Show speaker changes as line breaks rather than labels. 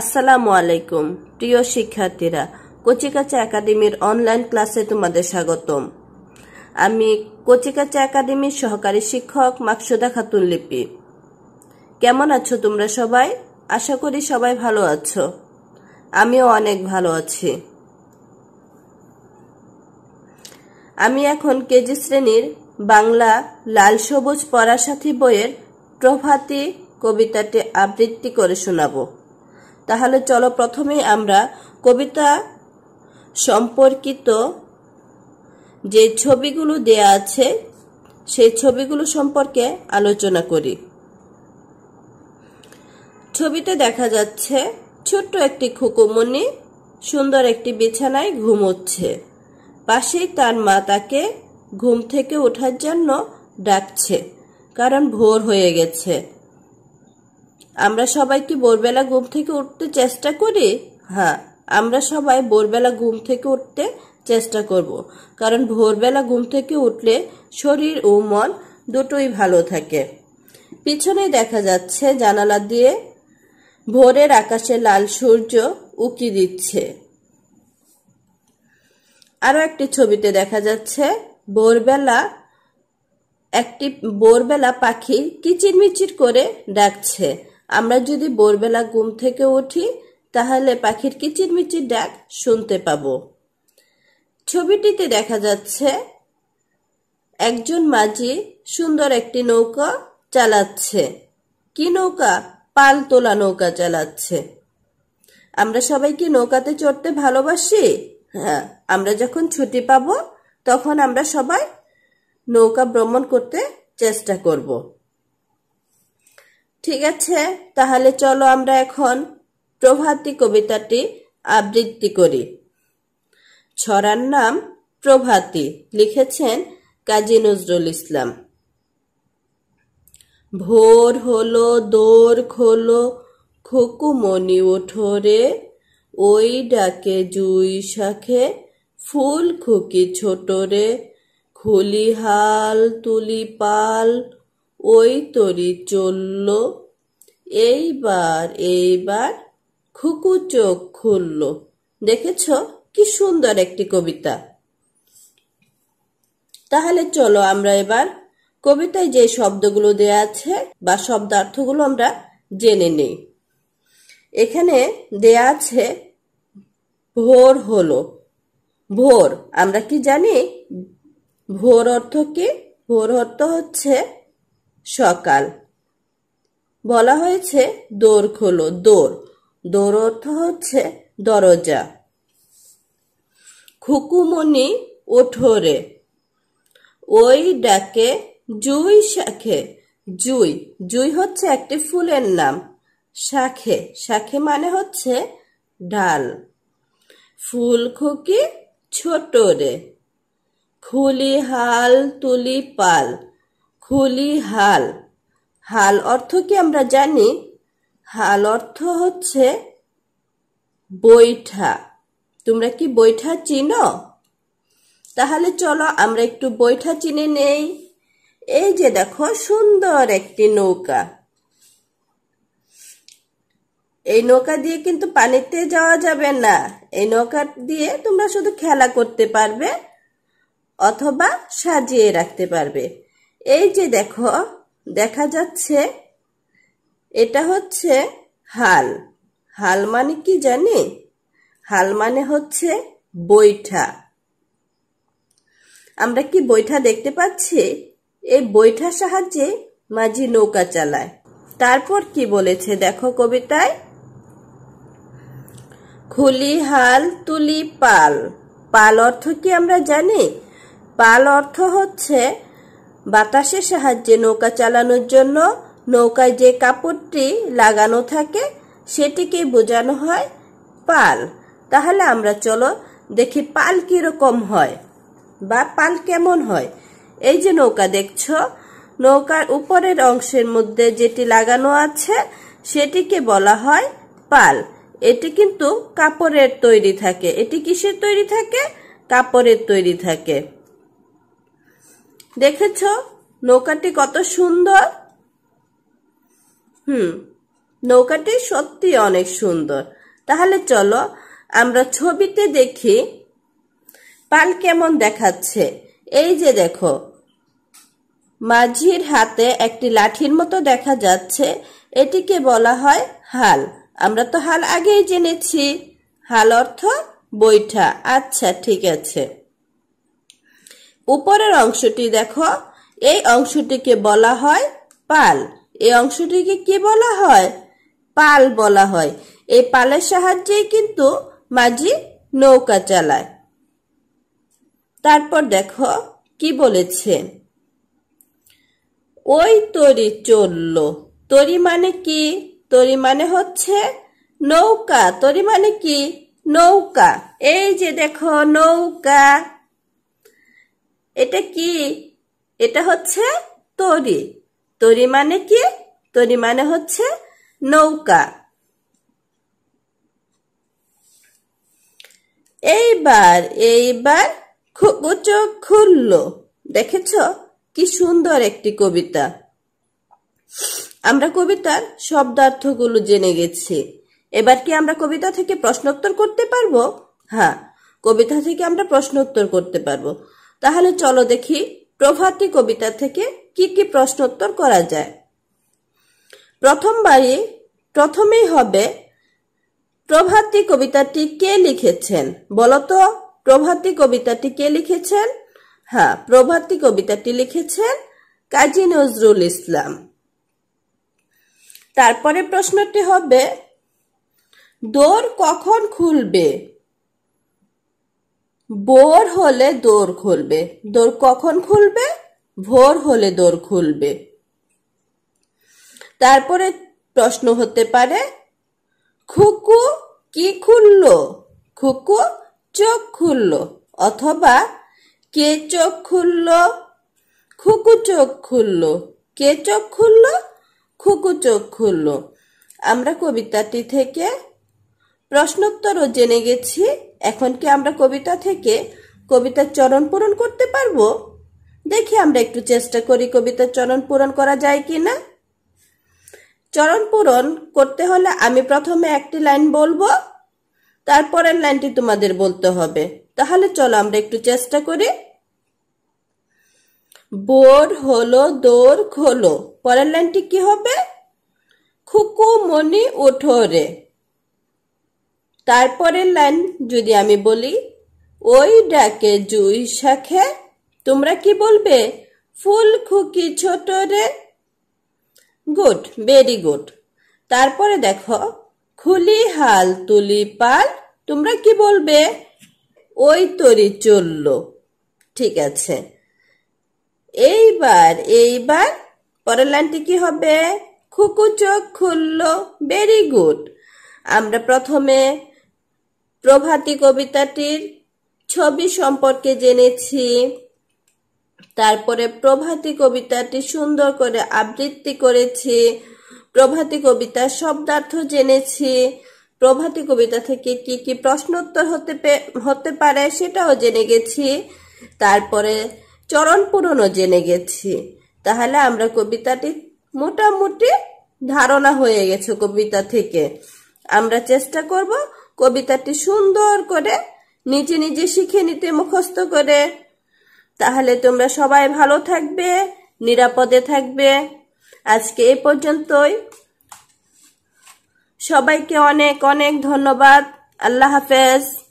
আসসালামু আলাইকুম প্রিয় শিক্ষার্থীরা কচিকাচা একাডেমির অনলাইন ক্লাসে তোমাদের স্বাগতম আমি কচিকাচা একাডেমির সহকারী শিক্ষক মাকসুদা খাতুন লিপি কেমন আছো তোমরা সবাই আশা করি সবাই ভালো আছো আমিও অনেক ভালো আছি আমি এখন কেজি শ্রেণীর বাংলা লাল সবুজ পড়াশাথী বইয়ের প্রভাতী কবিতাটি আবৃত্তি করে শোনাবো তাহলে চলো প্রথমেই আমরা কবিতা সম্পর্কিত যে ছবিগুলো দেয়া আছে সেই ছবিগুলো সম্পর্কে আলোচনা করি ছবিতে দেখা যাচ্ছে ছোট্ট একটি খুকুমনি সুন্দর একটি বিছানায় ঘুমোচ্ছে পাশেই তার মা তাকে ঘুম থেকে ওঠার জন্য ডাকছে কারণ ভোর হয়ে গেছে আমরা সবাই কি ভোরবেলা ঘুম থেকে উঠতে চেষ্টা করি হ্যাঁ আমরা সবাই ভোরবেলা ঘুম থেকে উঠতে চেষ্টা করব। কারণ ভোরবেলা ঘুম থেকে উঠলে শরীর ও মন দুটোই ভালো থাকে পিছনে দেখা যাচ্ছে জানালা দিয়ে ভোরের আকাশে লাল সূর্য উকি দিচ্ছে আরও একটি ছবিতে দেখা যাচ্ছে ভোরবেলা একটি ভোরবেলা পাখি কিচিরমিচির করে ডাকছে আমরা যদি ভোরবেলা ঘুম থেকে উঠি তাহলে পাখির কিচিরমিচির ডাক শুনতে পাব ছবিটিতে দেখা যাচ্ছে একজন মাঝি সুন্দর একটি নৌকা চালাচ্ছে কি নৌকা পাল তোলা নৌকা চালাচ্ছে আমরা সবাই কি নৌকাতে চড়তে ভালোবাসি হ্যাঁ আমরা যখন ছুটি পাব তখন আমরা সবাই নৌকা ভ্রমণ করতে চেষ্টা করব ঠিক আছে তাহলে চলো আমরা এখন প্রভাতী কবিতাটি আবৃত্তি করি ছড়ার নাম প্রভাতী লিখেছেন কাজী নজরুল ইসলাম ভোর হলো দোর খোলো খুকুমনি ওঠোরে ওই ডাকে জুই শাখে ফুল খুকি ছোটরে খুলি হাল তুলি পাল ওই তরি চলল এইবার এইবার খুকু চোখ খুলল দেখেছ কি সুন্দর একটি কবিতা তাহলে চলো আমরা এবার কবিতায় যে শব্দগুলো দেয়া আছে বা শব্দার্থগুলো আমরা জেনে নেই এখানে দেয়া আছে ভোর হলো ভোর আমরা কি জানি ভোর অর্থ কি ভোর অর্থ হচ্ছে সকাল বলা হয়েছে দোর খোলো দোর দোর অর্থ হচ্ছে দরজা খুকুমনি ওঠোরে ওই ডাকে জুই শাখে জুই জুই হচ্ছে একটি ফুলের নাম শাখে শাখে মানে হচ্ছে ডাল ফুল খুকি ছোটরে রে খুলি হাল তুলি পাল হোলি হাল হাল অর্থ কি আমরা জানি হাল অর্থ হচ্ছে বৈঠা তোমরা কি বৈঠা চিনো তাহলে চলো আমরা একটু বৈঠা চিনে নেই এই যে দেখো সুন্দর একটি নৌকা এই নৌকা দিয়ে কিন্তু পানিতে যাওয়া যাবে না এই নৌকা দিয়ে তোমরা শুধু খেলা করতে পারবে অথবা সাজিয়ে রাখতে পারবে এই যে দেখো দেখা যাচ্ছে এটা হচ্ছে হাল হাল মানে কি জানি হাল মানে হচ্ছে বৈঠা আমরা কি বৈঠা দেখতে পাচ্ছি এই বৈঠার সাহায্যে মাঝি নৌকা চালায় তারপর কি বলেছে দেখো কবিতায় খুলি হাল তুলি পাল পাল অর্থ কি আমরা জানি পাল অর্থ হচ্ছে বাতাসের সাহায্যে নৌকা চালানোর জন্য নৌকায় যে কাপড়টি লাগানো থাকে সেটিকে বোঝানো হয় পাল তাহলে আমরা চলো দেখি পাল কীরকম হয় বা পাল কেমন হয় এই যে নৌকা দেখছ নৌকার উপরের অংশের মধ্যে যেটি লাগানো আছে সেটিকে বলা হয় পাল এটি কিন্তু কাপড়ের তৈরি থাকে এটি কিসের তৈরি থাকে কাপড়ের তৈরি থাকে দেখেছ নৌকাটি কত সুন্দর হুম নৌকাটি সত্যি অনেক সুন্দর তাহলে চলো আমরা ছবিতে দেখি পাল কেমন দেখাচ্ছে এই যে দেখো মাঝির হাতে একটি লাঠির মতো দেখা যাচ্ছে এটিকে বলা হয় হাল আমরা তো হাল আগেই জেনেছি হাল অর্থ বৈঠা আচ্ছা ঠিক আছে উপরের অংশটি দেখো এই অংশটিকে বলা হয় পাল এই অংশটিকে কি বলা হয় পাল বলা হয় এই পালের সাহায্যেই কিন্তু মাঝি নৌকা চালায় তারপর দেখো কি বলেছে ওই তরি চলল তরি মানে কি তরি মানে হচ্ছে নৌকা তরি মানে কি নৌকা এই যে দেখো নৌকা এটা কি এটা হচ্ছে তরি তরি মানে কি তরি মানে হচ্ছে নৌকা এইবার এইবার চোখ খুলল দেখেছ কি সুন্দর একটি কবিতা আমরা কবিতার শব্দার্থগুলো জেনে গেছি এবার কি আমরা কবিতা থেকে প্রশ্ন উত্তর করতে পারবো হ্যাঁ কবিতা থেকে আমরা প্রশ্ন উত্তর করতে পারবো তাহলে চলো দেখি প্রভাতী কবিতা থেকে কি কি প্রশ্নোত্তর করা যায় প্রথমবারই প্রথমেই হবে প্রভাতী কবিতাটি কে লিখেছেন বলতো প্রভাতী কবিতাটি কে লিখেছেন হ্যাঁ প্রভাতী কবিতাটি লিখেছেন কাজী নজরুল ইসলাম তারপরে প্রশ্নটি হবে দোর কখন খুলবে বোর হলে দোর খুলবে দোর কখন খুলবে ভোর হলে দোর খুলবে তারপরে প্রশ্ন হতে পারে খুকু কি খুলল খুকু চোখ খুলল অথবা কে চোখ খুলল খুকু চোখ খুলল কে চোখ খুলল খুকু চোখ খুলল আমরা কবিতাটি থেকে প্রশ্নোত্তরও জেনে গেছি এখন কি আমরা কবিতা থেকে কবিতার চরণ পূরণ করতে পারবো দেখি আমরা একটু চেষ্টা করি কবিতার চরণ পূরণ করা যায় কি না চরণ পূরণ করতে হলে আমি প্রথমে একটি লাইন বলবো তারপরের লাইনটি তোমাদের বলতে হবে তাহলে চলো আমরা একটু চেষ্টা করি বোর হলো দোর খোলো পরের লাইনটি কি হবে খুকু মনি ওঠো রে তারপরের লাইন যদি আমি বলি ওই ডাকে জুই শাখে তোমরা কি বলবে ফুল খুকি ছোট রে গুড ভেরি গুড তারপরে দেখো খুলি হাল তুলি পাল তোমরা কি বলবে ওই তরি চলল ঠিক আছে এইবার এইবার পরের লাইনটি কি হবে খুকু চোখ খুলল ভেরি গুড আমরা প্রথমে প্রভাতী কবিতাটির ছবি সম্পর্কে জেনেছি তারপরে প্রভাতী কবিতাটি সুন্দর করে আবৃত্তি করেছি প্রভাতী কবিতার শব্দার্থ জেনেছি প্রভাতী কবিতা থেকে কি কি প্রশ্নোত্তর হতে হতে পারে সেটাও জেনে গেছি তারপরে চরণ পূরণও জেনে গেছি তাহলে আমরা কবিতাটি মোটামুটি ধারণা হয়ে গেছে কবিতা থেকে আমরা চেষ্টা করব কবিতাটি সুন্দর করে নিজে নিজে শিখে নিতে মুখস্থ করে তাহলে তোমরা সবাই ভালো থাকবে নিরাপদে থাকবে আজকে এ পর্যন্তই সবাইকে অনেক অনেক ধন্যবাদ আল্লাহ হাফেজ